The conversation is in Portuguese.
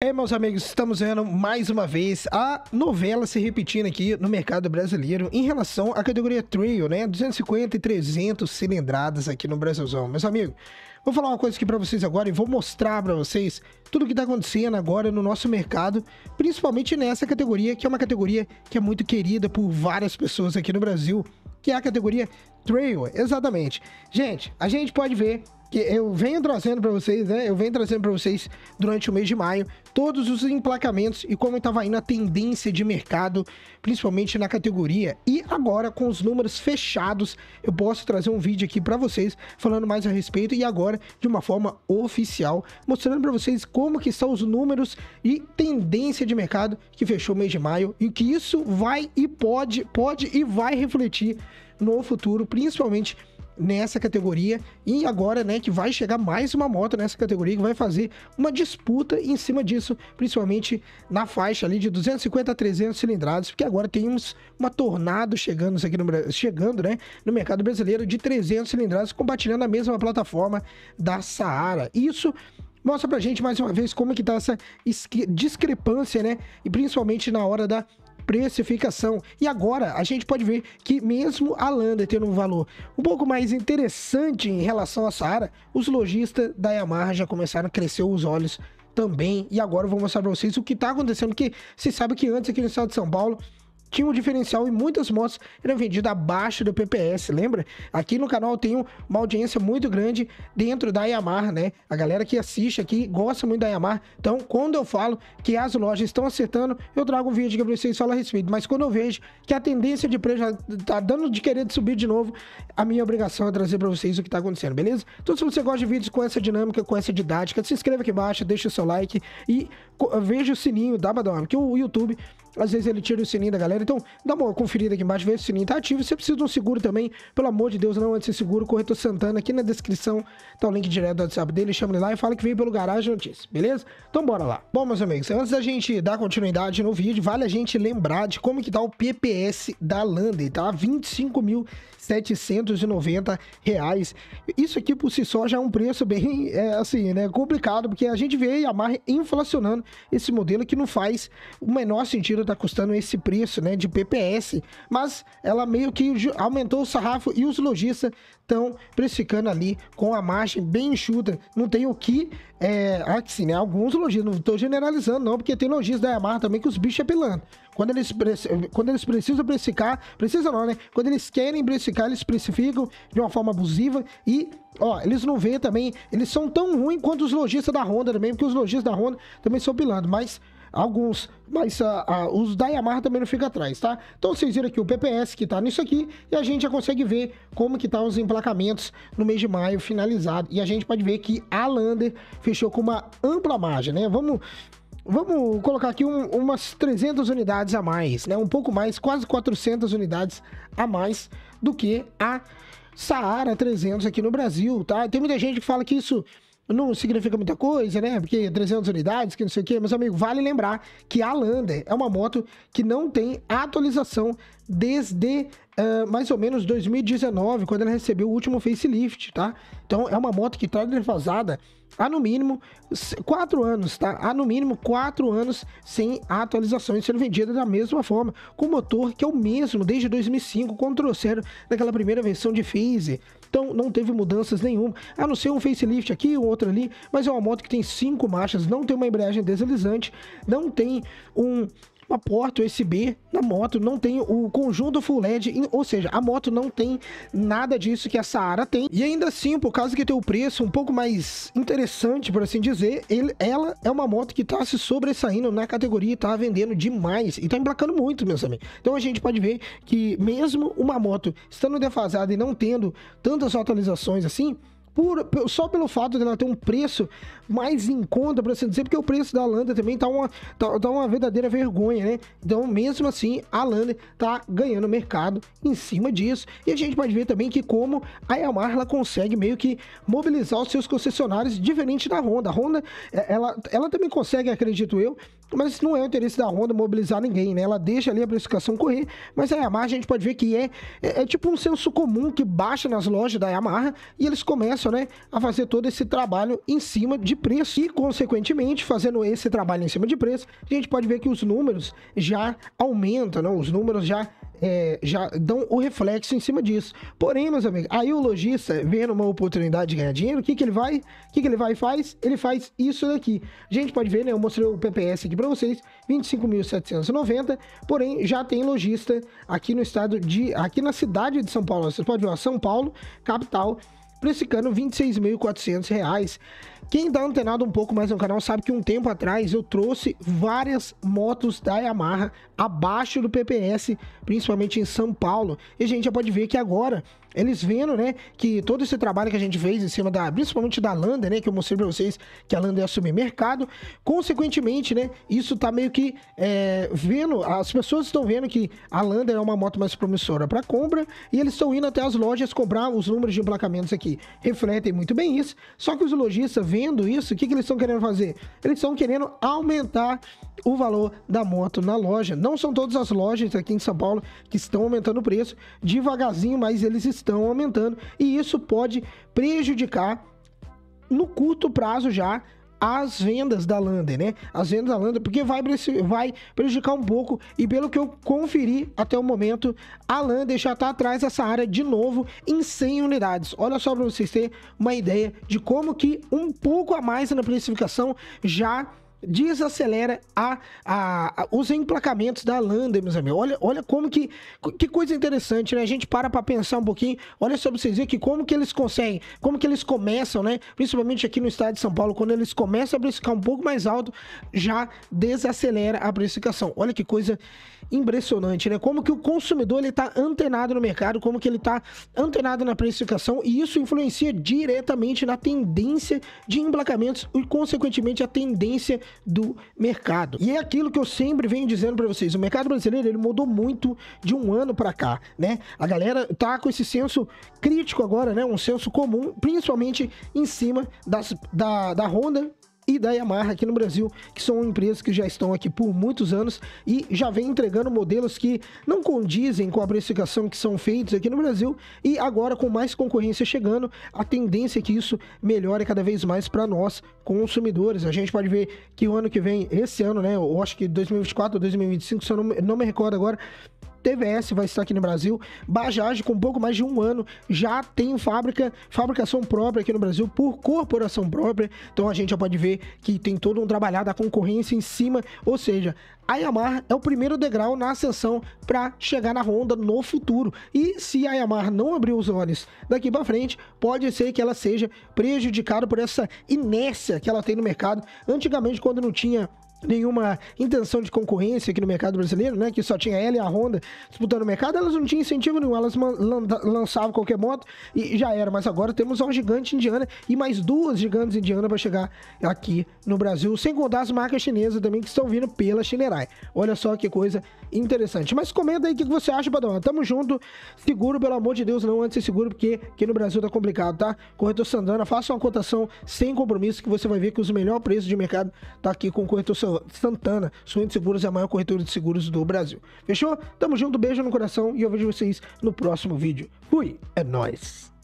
É, meus amigos, estamos vendo mais uma vez a novela se repetindo aqui no mercado brasileiro em relação à categoria Trio, né? 250 e 300 cilindradas aqui no Brasilzão. Meus amigos, vou falar uma coisa aqui para vocês agora e vou mostrar para vocês tudo que está acontecendo agora no nosso mercado, principalmente nessa categoria, que é uma categoria que é muito querida por várias pessoas aqui no Brasil, que é a categoria Trail, exatamente. Gente, a gente pode ver que eu venho trazendo para vocês, né? Eu venho trazendo para vocês durante o mês de maio todos os emplacamentos e como estava indo a tendência de mercado, principalmente na categoria. E agora com os números fechados, eu posso trazer um vídeo aqui para vocês falando mais a respeito e agora de uma forma oficial, mostrando para vocês como que são os números e tendência de mercado que fechou o mês de maio e que isso vai e pode, pode e vai refletir no futuro, principalmente nessa categoria e agora, né, que vai chegar mais uma moto nessa categoria que vai fazer uma disputa em cima disso, principalmente na faixa ali de 250 a 300 cilindrados, porque agora temos uma Tornado chegando aqui no chegando, né, no mercado brasileiro de 300 cilindrados, compartilhando a mesma plataforma da Saara. Isso mostra pra gente mais uma vez como que tá essa discrepância, né? E principalmente na hora da precificação. E agora a gente pode ver que mesmo a Lander tendo um valor um pouco mais interessante em relação à Saara, os lojistas da Yamaha já começaram a crescer os olhos também. E agora eu vou mostrar para vocês o que está acontecendo, que se sabe que antes aqui no estado de São Paulo tinha um diferencial e muitas motos eram vendidas abaixo do PPS, lembra? Aqui no canal tem uma audiência muito grande dentro da Yamaha, né? A galera que assiste aqui gosta muito da Yamaha. Então, quando eu falo que as lojas estão acertando, eu trago um vídeo que vocês falam a respeito. Mas quando eu vejo que a tendência de preço já tá dando de querer de subir de novo, a minha obrigação é trazer para vocês o que tá acontecendo, beleza? Então, se você gosta de vídeos com essa dinâmica, com essa didática, se inscreva aqui embaixo, deixa o seu like e veja o sininho da Badalma, que o YouTube às vezes ele tira o sininho da galera. Então, dá uma conferida aqui embaixo, vê se o sininho tá ativo. Você precisa de um seguro também, pelo amor de Deus, não antes de seguro. Corretor Santana, aqui na descrição tá o link direto do WhatsApp dele. Chama ele lá e fala que veio pelo Garagem Notícias, beleza? Então, bora lá. Bom, meus amigos, antes da gente dar continuidade no vídeo, vale a gente lembrar de como que tá o PPS da Lander, tá? 25.790 reais. Isso aqui por si só já é um preço bem, é, assim, né, complicado, porque a gente vê a Yamaha inflacionando esse modelo que não faz o menor sentido tá custando esse preço, né, de PPS, mas ela meio que aumentou o sarrafo e os lojistas estão precificando ali com a margem bem enxuta. Não tem o que, é, assim, né, alguns lojistas, não estou generalizando não, porque tem lojistas da Yamaha também que os bichos é pilando. Quando eles, quando eles precisam precificar, precisa não, né? Quando eles querem precificar, eles precificam de uma forma abusiva e, ó, eles não vêem também, eles são tão ruins quanto os lojistas da Honda também, porque os lojistas da Honda também são pilando, mas alguns, mas a, ah, a, ah, os da Yamaha também não fica atrás, tá? Então vocês viram aqui o PPS que tá nisso aqui e a gente já consegue ver como que tá os emplacamentos no mês de maio finalizado. E a gente pode ver que a Lander fechou com uma ampla margem, né? Vamos vamos colocar aqui um, umas 300 unidades a mais, né? Um pouco mais, quase 400 unidades a mais do que a Saara 300 aqui no Brasil, tá? Tem muita gente que fala que isso não significa muita coisa, né? Porque 300 unidades, que não sei o quê. Mas, amigo, vale lembrar que a Lander é uma moto que não tem atualização desde uh, mais ou menos 2019, quando ela recebeu o último facelift, tá? Então, é uma moto que está defasada há no mínimo 4 anos, tá? Há no mínimo 4 anos sem atualizações sendo vendida da mesma forma, com motor que é o mesmo desde 2005, quando trouxeram daquela primeira versão de Phase, então não teve mudanças nenhuma, a não ser um facelift aqui, um outro ali, mas é uma moto que tem cinco marchas, não tem uma embreagem deslizante, não tem um uma porta USB na moto, não tem o conjunto full LED, ou seja, a moto não tem nada disso que a Saara tem. E ainda assim, por causa que tem o preço um pouco mais interessante, por assim dizer, ele, ela é uma moto que tá se sobressaindo na categoria e tá vendendo demais e tá emplacando muito, meus amigos. Então a gente pode ver que mesmo uma moto estando defasada e não tendo tantas atualizações assim, por, só pelo fato de ela ter um preço mais em conta, para assim dizer, porque o preço da Lander também tá uma, tá, tá, uma verdadeira vergonha, né? Então, mesmo assim, a Lander tá ganhando mercado em cima disso. E a gente pode ver também que como a Yamaha ela consegue meio que mobilizar os seus concessionários diferente da Honda. A Honda, é, ela, ela também consegue, acredito eu, mas não é o interesse da Honda mobilizar ninguém, né? Ela deixa ali a precificação correr, mas a Yamaha a gente pode ver que é, é, é tipo um senso comum que baixa nas lojas da Yamaha e eles começam, né, a fazer todo esse trabalho em cima de preço. E, consequentemente, fazendo esse trabalho em cima de preço, a gente pode ver que os números já aumentam, né? Os números já é, já dão o reflexo em cima disso. Porém, meus amigos, aí o lojista, vendo uma oportunidade de ganhar dinheiro, o que, que ele vai? O que, que ele vai e faz? Ele faz isso daqui. A gente pode ver, né? Eu mostrei o PPS aqui para vocês, 25.790, porém já tem lojista aqui no estado de. aqui na cidade de São Paulo. Vocês podem ver, ó, São Paulo, capital precificando R$ 26.400. Quem tá antenado um pouco mais no canal sabe que um tempo atrás eu trouxe várias motos da Yamaha abaixo do PPS, principalmente em São Paulo. E a gente já pode ver que agora eles vendo, né, que todo esse trabalho que a gente fez em cima da, principalmente da Lander, né, que eu mostrei para vocês que a Lander ia assumir é mercado, consequentemente, né, isso tá meio que é, vendo, as pessoas estão vendo que a Lander é uma moto mais promissora para compra e eles estão indo até as lojas comprar os números de emplacamentos aqui, refletem muito bem isso, só que os lojistas vendo isso, o que, que eles estão querendo fazer? Eles estão querendo aumentar o valor da moto na loja, não são todas as lojas aqui em São Paulo que estão aumentando o preço, devagarzinho, mas eles estão estão aumentando e isso pode prejudicar no curto prazo já as vendas da Lander, né? As vendas da Lander, porque vai, vai prejudicar um pouco. E pelo que eu conferi até o momento, a Lander já está atrás dessa área de novo em 100 unidades. Olha só para vocês terem uma ideia de como que um pouco a mais na precificação já desacelera a, a, a, os emplacamentos da Lander, meus amigos. Olha, olha como que que coisa interessante, né? A gente para para pensar um pouquinho. Olha só para vocês verem que como que eles conseguem, como que eles começam, né? Principalmente aqui no estado de São Paulo, quando eles começam a precificar um pouco mais alto, já desacelera a precificação. Olha que coisa impressionante, né? Como que o consumidor ele tá antenado no mercado, como que ele tá antenado na precificação e isso influencia diretamente na tendência de emplacamentos e consequentemente a tendência do mercado. E é aquilo que eu sempre venho dizendo para vocês, o mercado brasileiro ele mudou muito de um ano para cá, né? A galera tá com esse senso crítico agora, né? Um senso comum, principalmente em cima das, da, da Honda e da Yamaha aqui no Brasil, que são empresas que já estão aqui por muitos anos e já vem entregando modelos que não condizem com a precificação que são feitos aqui no Brasil e agora com mais concorrência chegando, a tendência é que isso melhore cada vez mais para nós consumidores. A gente pode ver que o ano que vem, esse ano, né, eu acho que 2024 ou 2025, se eu não, não me recordo agora, TVS vai estar aqui no Brasil. Bajaj, com pouco mais de um ano, já tem fábrica, fabricação própria aqui no Brasil, por corporação própria. Então a gente já pode ver que tem todo um trabalhar da concorrência em cima, ou seja, a Yamaha é o primeiro degrau na ascensão para chegar na Honda no futuro. E se a Yamaha não abrir os olhos daqui para frente, pode ser que ela seja prejudicada por essa inércia que ela tem no mercado. Antigamente, quando não tinha nenhuma intenção de concorrência aqui no mercado brasileiro, né? Que só tinha ela e a Honda disputando o mercado, elas não tinham incentivo nenhum, elas lançavam qualquer moto e já era. Mas agora temos uma gigante indiana e mais duas gigantes indianas para chegar aqui no Brasil, sem contar as marcas chinesas também que estão vindo pela Chinerai. Olha só que coisa interessante. Mas comenta aí o que você acha, Padona. Tamo junto, seguro, pelo amor de Deus, não antes seguro, porque aqui no Brasil tá complicado, tá? Corretor Sandana, faça uma cotação sem compromisso que você vai ver que os melhores preços de mercado tá aqui com o corretor Sandana Santana, de Seguros é a maior corretora de seguros do Brasil. Fechou? Tamo junto, beijo no coração e eu vejo vocês no próximo vídeo. Fui, é nóis!